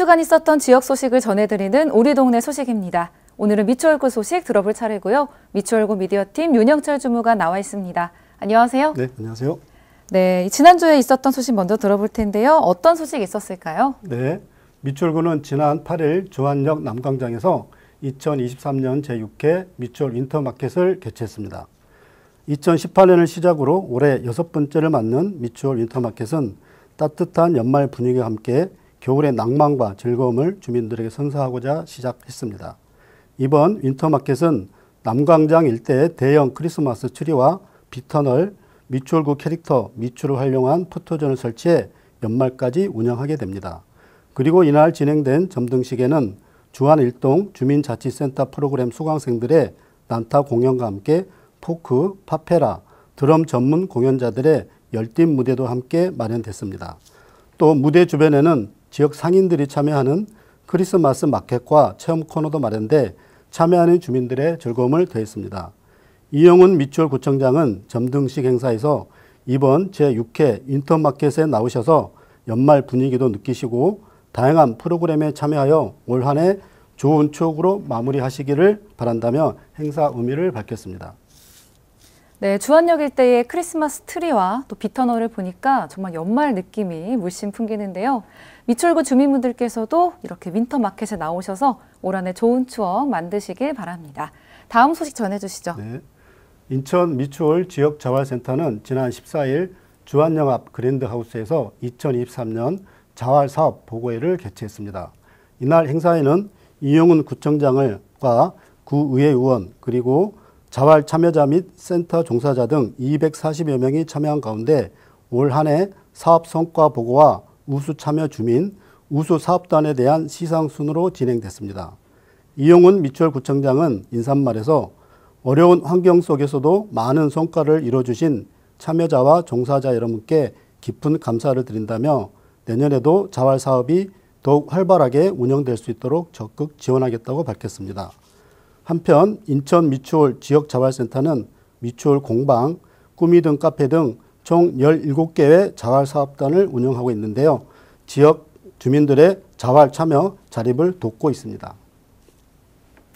주간 있었던 지역 소식을 전해드리는 우리 동네 소식입니다. 오늘은 미추홀구 소식 들어볼 차례고요. 미추홀구 미디어팀 윤영철 주무가 나와 있습니다. 안녕하세요. 네, 안녕하세요. 네, 지난주에 있었던 소식 먼저 들어볼 텐데요. 어떤 소식이 있었을까요? 네, 미추홀구는 지난 8일 조한역 남광장에서 2023년 제6회 미추홀 윈터마켓을 개최했습니다. 2018년을 시작으로 올해 여섯 번째를 맞는 미추홀 윈터마켓은 따뜻한 연말 분위기와 함께 겨울의 낭만과 즐거움을 주민들에게 선사하고자 시작했습니다. 이번 윈터마켓은 남광장 일대의 대형 크리스마스 트리와 비터널, 미추홀구 캐릭터 미추를 활용한 포토존을 설치해 연말까지 운영하게 됩니다. 그리고 이날 진행된 점등식에는 주한 일동 주민자치센터 프로그램 수강생들의 난타 공연과 함께 포크, 파페라, 드럼 전문 공연자들의 열띤 무대도 함께 마련됐습니다. 또 무대 주변에는 지역 상인들이 참여하는 크리스마스 마켓과 체험 코너도 마련돼 참여하는 주민들의 즐거움을 더했습니다. 이영훈 미추홀 구청장은 점등식 행사에서 이번 제6회 인턴마켓에 나오셔서 연말 분위기도 느끼시고 다양한 프로그램에 참여하여 올한해 좋은 추억으로 마무리하시기를 바란다며 행사 의미를 밝혔습니다. 네, 주안역 일대의 크리스마스 트리와 또 비터널을 보니까 정말 연말 느낌이 물씬 풍기는데요. 미출구 주민분들께서도 이렇게 윈터 마켓에 나오셔서 올 한해 좋은 추억 만드시길 바랍니다. 다음 소식 전해주시죠. 네. 인천 미추홀 지역자활센터는 지난 14일 주안영앞 그랜드하우스에서 2023년 자활사업 보고회를 개최했습니다. 이날 행사에는 이용훈 구청장과 구의회 의원 그리고 자활 참여자 및 센터 종사자 등 240여 명이 참여한 가운데 올 한해 사업 성과 보고와 우수 참여 주민, 우수 사업단에 대한 시상순으로 진행됐습니다. 이용훈 미철구청장은 인사말에서 어려운 환경 속에서도 많은 성과를 이뤄주신 참여자와 종사자 여러분께 깊은 감사를 드린다며 내년에도 자활 사업이 더욱 활발하게 운영될 수 있도록 적극 지원하겠다고 밝혔습니다. 한편 인천 미추홀 지역자활센터는 미추홀 공방, 꾸미 등 카페 등 총 17개의 자활사업단을 운영하고 있는데요. 지역 주민들의 자활 참여, 자립을 돕고 있습니다.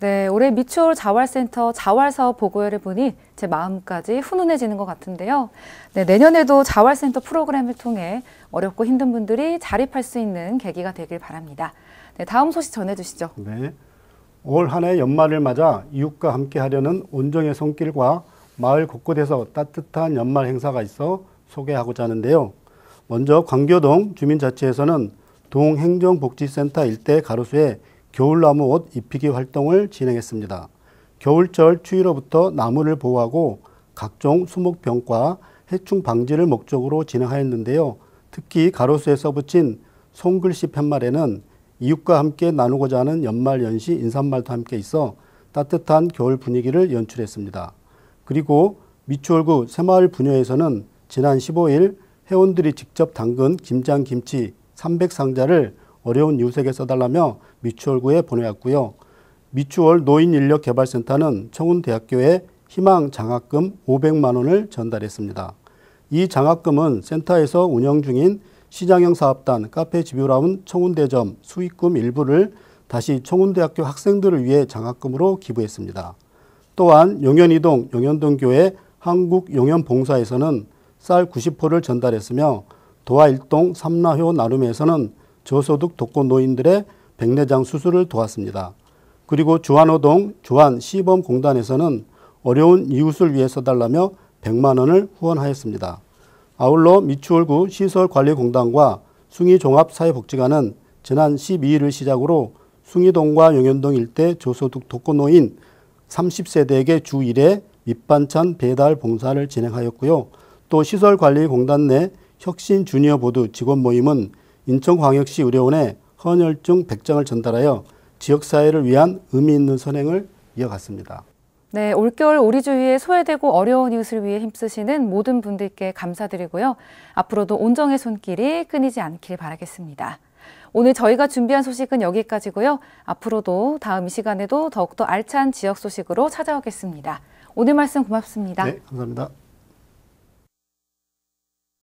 네, 올해 미추홀 자활센터 자활사업 보고회를 보니 제 마음까지 훈훈해지는 것 같은데요. 네, 내년에도 자활센터 프로그램을 통해 어렵고 힘든 분들이 자립할 수 있는 계기가 되길 바랍니다. 네, 다음 소식 전해주시죠. 네. 올한해 연말을 맞아 이웃과 함께 하려는 온정의 손길과 마을 곳곳에서 따뜻한 연말 행사가 있어 소개하고자 하는데요. 먼저 광교동 주민자치에서는 동행정복지센터 일대 가로수에 겨울나무 옷 입히기 활동을 진행했습니다. 겨울철 추위로부터 나무를 보호하고 각종 수목병과 해충 방지를 목적으로 진행하였는데요. 특히 가로수에 서붙인 손글씨 팻말에는 이웃과 함께 나누고자 하는 연말연시 인사말도 함께 있어 따뜻한 겨울 분위기를 연출했습니다. 그리고 미추홀구 새마을 분녀에서는 지난 15일 회원들이 직접 담근 김장김치 300상자를 어려운 이웃에게 써달라며 미추홀구에 보내왔고요. 미추홀 노인인력개발센터는 청운대학교에 희망 장학금 500만 원을 전달했습니다. 이 장학금은 센터에서 운영 중인 시장형 사업단, 카페 집요라운 청운대점 수익금 일부를 다시 청운대학교 학생들을 위해 장학금으로 기부했습니다. 또한 용현이동 용현동교회 한국용현봉사에서는 쌀 90포를 전달했으며 도화일동 삼라효 나눔에서는 저소득 독거 노인들의 백내장 수술을 도왔습니다. 그리고 주한호동 주한시범공단에서는 어려운 이웃을 위해 써달라며 100만 원을 후원하였습니다. 아울러 미추홀구 시설관리공단과 숭이종합사회복지관은 지난 12일을 시작으로 숭이동과 용현동 일대 조소득 독거노인 30세대에게 주 1회 밑반찬 배달 봉사를 진행하였고요. 또 시설관리공단 내 혁신 주니어 보드 직원 모임은 인천광역시 의료원에 헌혈증 100장을 전달하여 지역사회를 위한 의미 있는 선행을 이어갔습니다. 네, 올겨울 우리 주위에 소외되고 어려운 이웃을 위해 힘쓰시는 모든 분들께 감사드리고요. 앞으로도 온정의 손길이 끊이지 않길 바라겠습니다. 오늘 저희가 준비한 소식은 여기까지고요. 앞으로도 다음 시간에도 더욱더 알찬 지역 소식으로 찾아오겠습니다. 오늘 말씀 고맙습니다. 네, 감사합니다.